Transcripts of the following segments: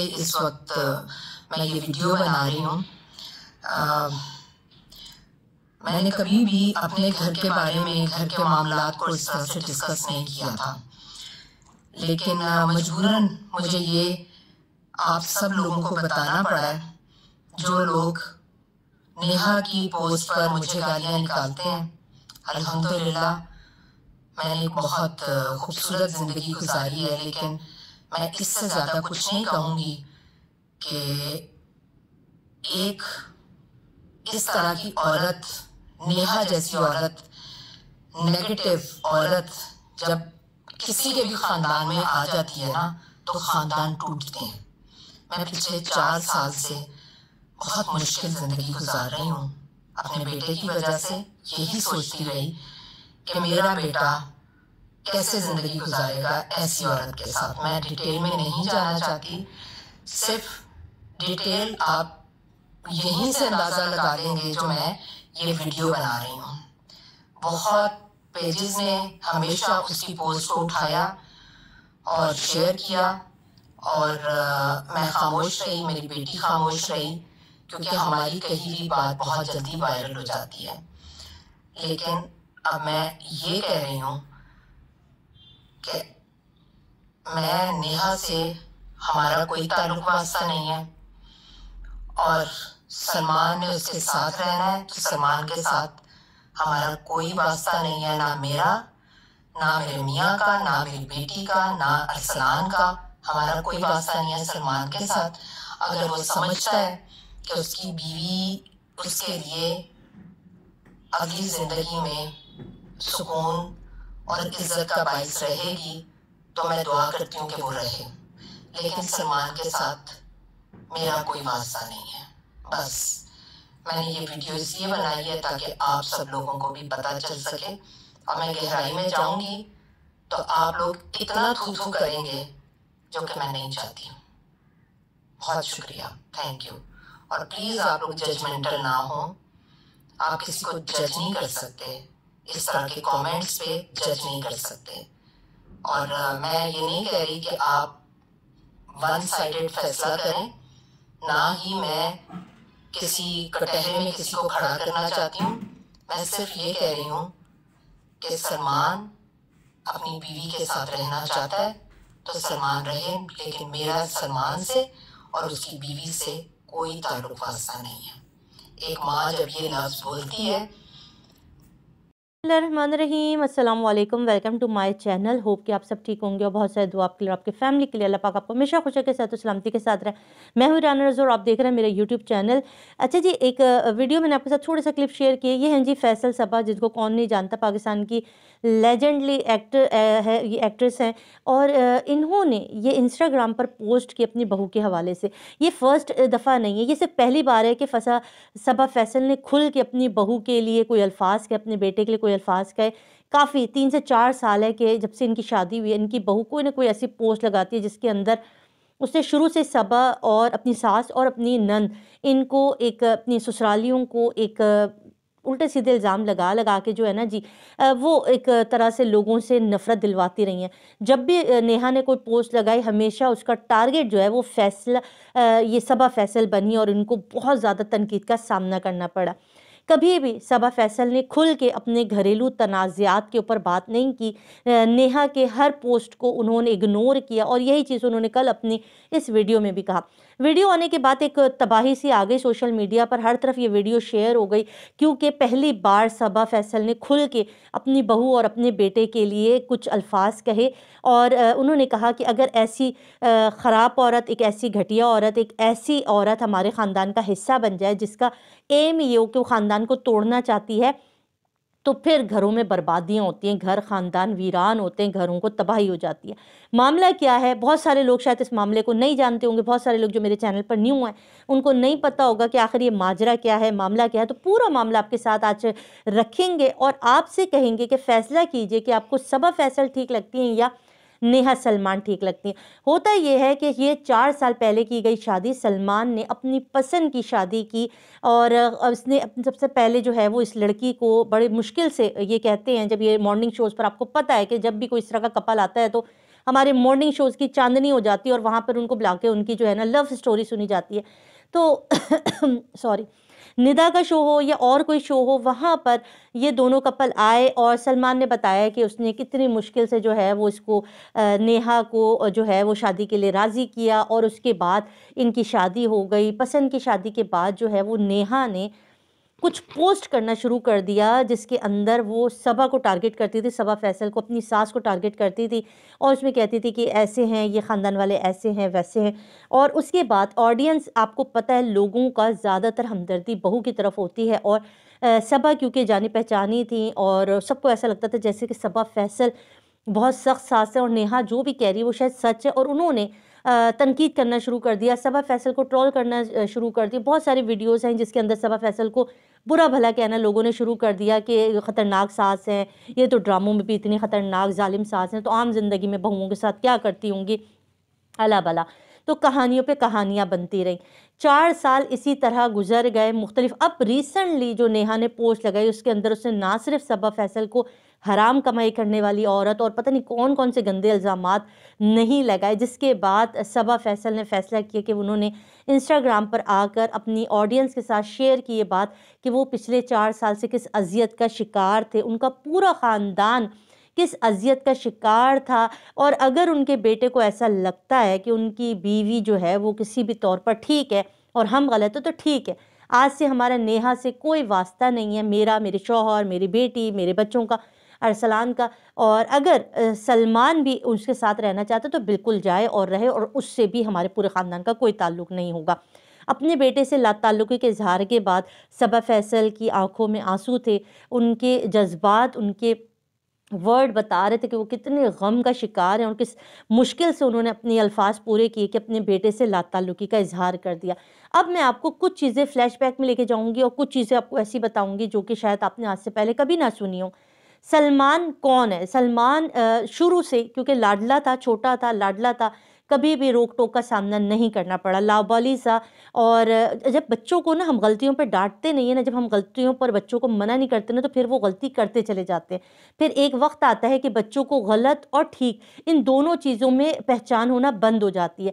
इस वक्त मैं ये वीडियो बना रही हूँ मैंने कभी भी अपने घर के बारे में घर के मामला को इस तरह से डिस्कस नहीं किया था लेकिन मजबूरन मुझे ये आप सब लोगों को बताना पड़ा है जो लोग नेहा की पोस्ट पर मुझे गालियाँ निकालते हैं अल्हम्दुलिल्लाह मैंने एक बहुत खूबसूरत ज़िंदगी गुजारी है लेकिन मैं इससे ज़्यादा कुछ नहीं कहूँगी कि एक इस तरह की औरत नेहा जैसी औरत नेगेटिव औरत जब किसी के भी ख़ानदान में आ जाती है ना तो ख़ानदान टूटते हैं मैं पिछले चार साल से बहुत मुश्किल ज़िंदगी गुजार रही हूँ अपने बेटे की वजह से यही सोचती रही कि मेरा बेटा कैसे जिंदगी गुजारेगा ऐसी औरत के साथ मैं डिटेल में नहीं जाना चाहती सिर्फ डिटेल आप यहीं से अंदाज़ा लगा लेंगे जो मैं ये वीडियो बना रही हूँ बहुत पेजेस ने हमेशा उसकी पोस्ट को उठाया और शेयर किया और आ, मैं खामोश रही मेरी बेटी खामोश रही क्योंकि हमारी कही हुई बात बहुत जल्दी वायरल हो जाती है लेकिन अब मैं ये कह रही हूँ कि मैं नेहा से हमारा कोई ताल्लुक वास्ता नहीं है और सलमान ने उसके साथ रहना है तो सलमान के साथ हमारा कोई वास्ता नहीं है ना मेरा ना मेरे मियाँ का ना मेरी बेटी का ना अरसलान का हमारा कोई वास्ता नहीं है सलमान के साथ अगर वो समझता है कि उसकी बीवी उसके लिए अगली ज़िंदगी में सुकून और इज्जत का बाइस रहेगी तो मैं दुआ करती हूँ कि वो रहे लेकिन सलमान के साथ मेरा कोई वास्ता नहीं है बस मैंने ये वीडियो इसलिए बनाई है ताकि आप सब लोगों को भी पता चल सके और मैं गहराई में जाऊंगी तो आप लोग इतना थू थू करेंगे जो कि मैं नहीं चाहती हूँ बहुत शुक्रिया थैंक यू और प्लीज़ आप लोग जजमेंटल ना हो आप किसी को जज नहीं कर सकते इस तरह के कमेंट्स पे जज नहीं कर सकते और आ, मैं ये नहीं कह रही कि आप वन साइडेड फैसला करें ना ही मैं किसी कटहरे में किसी को खड़ा करना चाहती हूँ मैं सिर्फ ये कह रही हूँ कि सलमान अपनी बीवी के साथ रहना चाहता है तो सलमान रहे लेकिन मेरा सलमान से और उसकी बीवी से कोई ताल्लुक वास्ता नहीं है एक माँ जब ये लफ्ज़ बोलती है रहीम अस्सलाम वालेकुम welcome to my channel hope कि आप सब ठीक होंगे और बहुत सारे दुआ आपके लिए आपके फैमिली के लिए अल्लाह पाक आपको हमेशा खुशा के साथ और सलामती के साथ रहे मैं हूँ राना रजोर आप देख रहे हैं मेरा यूट्यूब चैनल अच्छा जी एक वीडियो मैंने आपके साथ थोड़ा सा क्लिप शेयर किया ये हैं जी फैसल सभा जिनको कौन नहीं जानता पाकिस्तान की लेजेंडली एक्टर है ये एक्ट्रेस हैं और इन्होंने ये इंस्टाग्राम पर पोस्ट की अपनी बहू के हवाले से ये फ़र्स्ट दफ़ा नहीं है ये सिर्फ पहली बार है कि फसा सबा फैसल ने खुल के अपनी बहू के लिए कोई अल्फाज कहे अपने बेटे के लिए कोई अल्फाज कहे काफ़ी तीन से चार साल है कि जब से इनकी शादी हुई है इनकी बहू कोई ना कोई ऐसी पोस्ट लगाती है जिसके अंदर उसने शुरू से सबा और अपनी सास और अपनी नंद इनको एक अपनी ससुरालियों को एक उल्टे सीधे इल्ज़ाम लगा लगा के जो है ना जी वो एक तरह से लोगों से नफ़रत दिलवाती रही हैं जब भी नेहा ने कोई पोस्ट लगाई हमेशा उसका टारगेट जो है वो फैसला ये सबा फैसल बनी और इनको बहुत ज़्यादा तनकीद का सामना करना पड़ा कभी भी सबा फैसल ने खुल के अपने घरेलू तनाज़ात के ऊपर बात नहीं की नेहा के हर पोस्ट को उन्होंने इग्नोर किया और यही चीज़ उन्होंने कल अपनी इस वीडियो में भी कहा वीडियो आने के बाद एक तबाही सी आ गई सोशल मीडिया पर हर तरफ ये वीडियो शेयर हो गई क्योंकि पहली बार सबा फैसल ने खुल के अपनी बहू और अपने बेटे के लिए कुछ अल्फाज कहे और उन्होंने कहा कि अगर ऐसी ख़राब औरत एक ऐसी घटिया औरत एक ऐसी औरत हमारे ख़ानदान का हिस्सा बन जाए जिसका एम ये हो कि वो ख़ानदान खानदान को तोड़ना चाहती है तो फिर घरों में बर्बादियाँ होती हैं घर ख़ानदान वीरान होते हैं घरों को तबाही हो जाती है मामला क्या है बहुत सारे लोग शायद इस मामले को नहीं जानते होंगे बहुत सारे लोग जो मेरे चैनल पर न्यू हैं उनको नहीं पता होगा कि आखिर ये माजरा क्या है मामला क्या है तो पूरा मामला आपके साथ आज रखेंगे और आपसे कहेंगे कि फ़ैसला कीजिए कि आपको सबा फैसल ठीक लगती हैं या नेहा सलमान ठीक लगती हैं होता यह है कि ये चार साल पहले की गई शादी सलमान ने अपनी पसंद की शादी की और उसने सबसे पहले जो है वो इस लड़की को बड़े मुश्किल से ये कहते हैं जब ये मॉर्निंग शोज़ पर आपको पता है कि जब भी कोई इस तरह का कपल आता है तो हमारे मॉर्निंग शोज़ की चांदनी हो जाती है और वहाँ पर उनको बुला के उनकी जो है ना लव स्टोरी सुनी जाती है तो सॉरी निदा का शो हो या और कोई शो हो वहाँ पर ये दोनों कपल आए और सलमान ने बताया कि उसने कितनी मुश्किल से जो है वो इसको नेहा को जो है वो शादी के लिए राज़ी किया और उसके बाद इनकी शादी हो गई पसंद की शादी के बाद जो है वो नेहा ने कुछ पोस्ट करना शुरू कर दिया जिसके अंदर वो सभा को टारगेट करती थी सभा फैसल को अपनी सास को टारगेट करती थी और उसमें कहती थी कि ऐसे हैं ये ख़ानदान वाले ऐसे हैं वैसे हैं और उसके बाद ऑडियंस आपको पता है लोगों का ज़्यादातर हमदर्दी बहू की तरफ होती है और सभा क्योंकि जानी पहचानी थी और सबको ऐसा लगता था जैसे कि सभा फैसल बहुत सख्त सास है और नेहा जो भी कह रही है वो शायद सच है और उन्होंने तनकीद करना शुरू कर दिया सभा फैसल को ट्रोल करना शुरू कर दिया बहुत सारी वीडियोस हैं जिसके अंदर सभा फैसल को बुरा भला कहना लोगों ने शुरू कर दिया कि ख़तरनाक सास हैं ये तो ड्रामों में भी इतनी ख़तरनाक ालिम सास हैं तो आम ज़िंदगी में बहुओं के साथ क्या करती होंगी अला भला तो कहानियों पे कहानियाँ बनती रहीं चार साल इसी तरह गुजर गए मुख्तलिफ अब रिसेंटली जो नेहा ने पोस्ट लगाई उसके अंदर उसने ना सिर्फ सबा फैसल को हराम कमाई करने वाली औरत और पता नहीं कौन कौन से गंदे इल्ज़ाम नहीं लगाए जिसके बाद सबा फैसल ने फैसला किया कि उन्होंने इंस्टाग्राम पर आकर अपनी ऑडियंस के साथ शेयर की ये बात कि वो पिछले चार साल से किस अजियत का शिकार थे उनका पूरा ख़ानदान किस अजियत का शिकार था और अगर उनके बेटे को ऐसा लगता है कि उनकी बीवी जो है वो किसी भी तौर पर ठीक है और हम गलत हो तो ठीक है आज से हमारा नेहा से कोई वास्ता नहीं है मेरा मेरे शोहर मेरी बेटी मेरे बच्चों का अरसलान का और अगर सलमान भी उसके साथ रहना चाहते तो बिल्कुल जाए और रहे और उससे भी हमारे पूरे ख़ानदान का कोई ताल्लुक नहीं होगा अपने बेटे से लाताल्लुकी के इजहार के बाद सबा फैसल की आंखों में आंसू थे उनके जज्बात उनके वर्ड बता रहे थे कि वो कितने गम का शिकार हैं और किस मुश्किल से उन्होंने अपने अल्फाज पूरे किए कि अपने बेटे से लाताल्लुकी का इजहार कर दिया अब मैं आपको कुछ चीज़ें फ्लैशबैक में लेके जाऊंगी और कुछ चीज़ें आपको ऐसी बताऊंगी जो कि शायद आपने आज से पहले कभी ना सुनी हो सलमान कौन है सलमान शुरू से क्योंकि लाडला था छोटा था लाडला था कभी भी रोक टोक का सामना नहीं करना पड़ा लावाली सा और जब बच्चों को ना हम गलतियों पर डांटते नहीं है ना जब हम गलतियों पर बच्चों को मना नहीं करते ना तो फिर वो गलती करते चले जाते हैं फिर एक वक्त आता है कि बच्चों को गलत और ठीक इन दोनों चीज़ों में पहचान होना बंद हो जाती है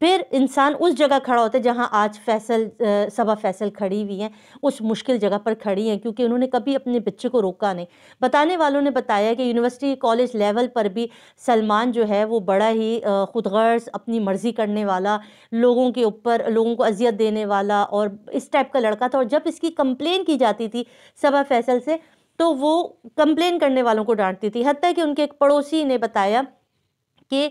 फिर इंसान उस जगह खड़ा होता है जहाँ आज फैसल सभा फैसल खड़ी हुई हैं उस मुश्किल जगह पर खड़ी हैं क्योंकि उन्होंने कभी अपने बच्चे को रोका नहीं बताने वालों ने बताया कि यूनिवर्सिटी कॉलेज लेवल पर भी सलमान जो है वो बड़ा ही खुद अपनी मर्ज़ी करने वाला लोगों के ऊपर लोगों को अजियत देने वाला और इस टाइप का लड़का था और जब इसकी कंप्लेन की जाती थी सभा फैसल से तो वो कंप्लेन करने वालों को डांटती थी हती कि उनके एक पड़ोसी ने बताया कि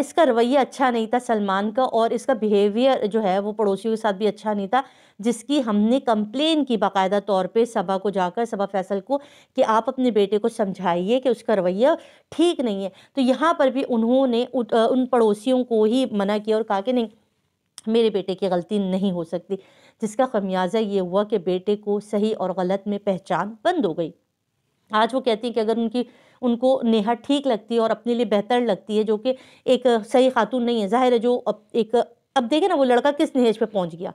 इसका रवैया अच्छा नहीं था सलमान का और इसका बिहेवियर जो है वो पड़ोसियों के साथ भी अच्छा नहीं था जिसकी हमने कंप्लेन की बाकायदा तौर पे सभा को जाकर सभा फैसल को कि आप अपने बेटे को समझाइए कि उसका रवैया ठीक नहीं है तो यहाँ पर भी उन्होंने उन पड़ोसियों को ही मना किया और कहा कि नहीं मेरे बेटे की गलती नहीं हो सकती जिसका खमियाजा ये हुआ कि बेटे को सही और गलत में पहचान बंद हो गई आज वो कहती हैं कि अगर उनकी उनको नेहा ठीक लगती है और अपने लिए बेहतर लगती है जो कि एक सही खातून नहीं है जाहिर है जो अब एक अब देखे ना वो लड़का किस नहेज पर पहुँच गया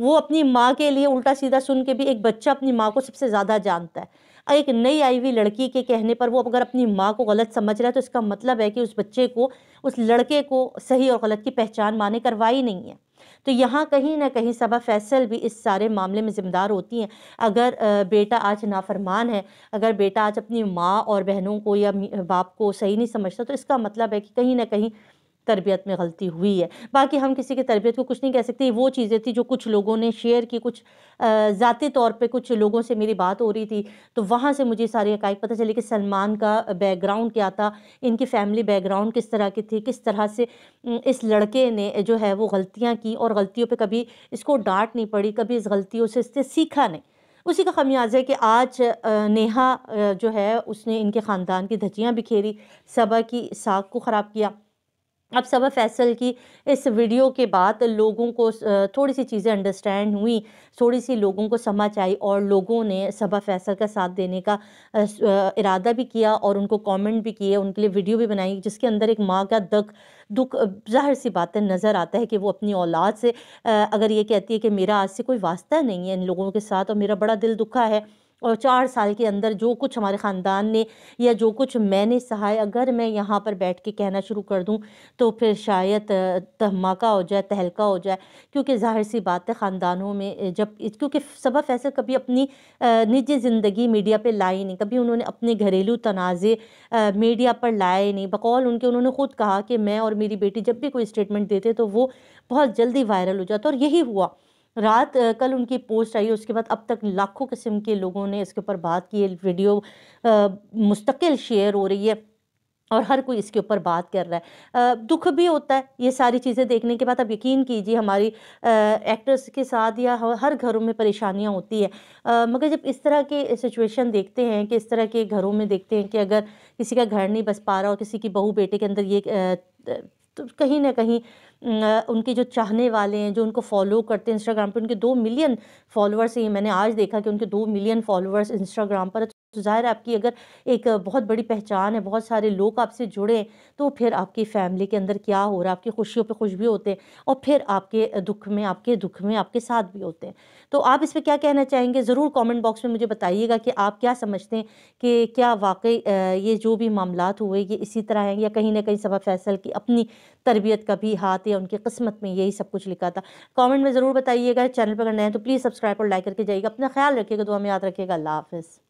वो अपनी माँ के लिए उल्टा सीधा सुन के भी एक बच्चा अपनी माँ को सबसे ज़्यादा जानता है एक नई आई हुई लड़की के कहने पर वो अगर अपनी माँ को गलत समझ रहा है तो इसका मतलब है कि उस बच्चे को उस लड़के को सही और गलत की पहचान माने करवाई नहीं है तो यहाँ कहीं ना कहीं सबा फैसल भी इस सारे मामले में ज़िम्मेदार होती हैं अगर बेटा आज नाफरमान है अगर बेटा आज अपनी माँ और बहनों को या बाप को सही नहीं समझता तो इसका मतलब है कि कहीं ना कहीं तरबियत में गलती हुई है बाकी हम किसी की तरबियत को कुछ नहीं कह सकते वो चीज़ें थी जो कुछ लोगों ने शेयर की कुछ ज़ाती तौर पर कुछ लोगों से मेरी बात हो रही थी तो वहाँ से मुझे सारी हकाइक पता चली कि सलमान का बैकग्राउंड क्या था इनकी फैमिली बैकग्राउंड किस तरह की थी किस तरह से इस लड़के ने जो है वो गलतियाँ की और गलतियों पर कभी इसको डांट नहीं पड़ी कभी इस गलतियों से इससे सीखा नहीं उसी का खमियाज है कि आज नेहा जो है उसने इनके ख़ानदान की धजियाँ बिखेरी सबा की साख को ख़राब किया अब सबा फैसल की इस वीडियो के बाद लोगों को थोड़ी सी चीज़ें अंडरस्टैंड हुई थोड़ी सी लोगों को समझ आई और लोगों ने सबा फैसल का साथ देने का इरादा भी किया और उनको कमेंट भी किए उनके लिए वीडियो भी बनाई जिसके अंदर एक माँ का दख दुख जाहिर सी बात है नज़र आता है कि वो अपनी औलाद से अगर ये कहती है कि मेरा आज से कोई वास्ता नहीं है इन लोगों के साथ और मेरा बड़ा दिल दुखा है और चार साल के अंदर जो कुछ हमारे ख़ानदान ने या जो कुछ मैंने सहाय अगर मैं यहाँ पर बैठ के कहना शुरू कर दूँ तो फिर शायद धमाका हो जाए तहलका हो जाए क्योंकि जाहिर सी बात है ख़ानदानों में जब क्योंकि सबा फैसल कभी अपनी निजी ज़िंदगी मीडिया पर लाई नहीं कभी उन्होंने अपने घरेलू तनाज़े मीडिया पर लाए नहीं बकौल उनके उन्होंने ख़ुद कहा कि मैं और मेरी बेटी जब भी कोई स्टेटमेंट देते तो वो बहुत जल्दी वायरल हो जाता और यही हुआ रात कल उनकी पोस्ट आई उसके बाद अब तक लाखों किस्म के लोगों ने इसके ऊपर बात की वीडियो मुस्तकिल शेयर हो रही है और हर कोई इसके ऊपर बात कर रहा है दुख भी होता है ये सारी चीज़ें देखने के बाद आप यकीन कीजिए हमारी एक्टर्स के साथ या हर घरों में परेशानियां होती है आ, मगर जब इस तरह के सिचुएशन देखते हैं कि इस तरह के घरों में देखते हैं कि अगर किसी का घर नहीं बस पा रहा और किसी की बहू बेटे के अंदर ये आ, तो कहीं ना कहीं उनके जो चाहने वाले हैं जो उनको फॉलो करते हैं इंस्टाग्राम पर उनके दो मिलियन फॉलोअर्स हैं मैंने आज देखा कि उनके दो मिलियन फॉलोअर्स इंस्टाग्राम पर तो ज़ाहिर है आपकी अगर एक बहुत बड़ी पहचान है बहुत सारे लोग आपसे जुड़े तो फिर आपकी फैमिली के अंदर क्या हो रहा है आपकी खुशियों पे खुश भी होते हैं और फिर आपके दुख में आपके दुख में आपके साथ भी होते हैं तो आप इस पर क्या कहना चाहेंगे ज़रूर कमेंट बॉक्स में मुझे बताइएगा कि आप क्या समझते हैं कि क्या वाकई ये जो भी मामला हुए ये इसी तरह हैं या कहीं ना कहीं सबा फैसल की अपनी तरबियत का भी हाथ या उनकी किस्मत में यही सब कुछ लिखा था कॉमेंट में ज़रूर बताइएगा चैनल पर अगर नए तो प्लीज़ सब्सक्राइब और लाइक करके जाइएगा अपना ख्याल रखिएगा दुआ में याद रखिएगा अल्लाह हाफिज़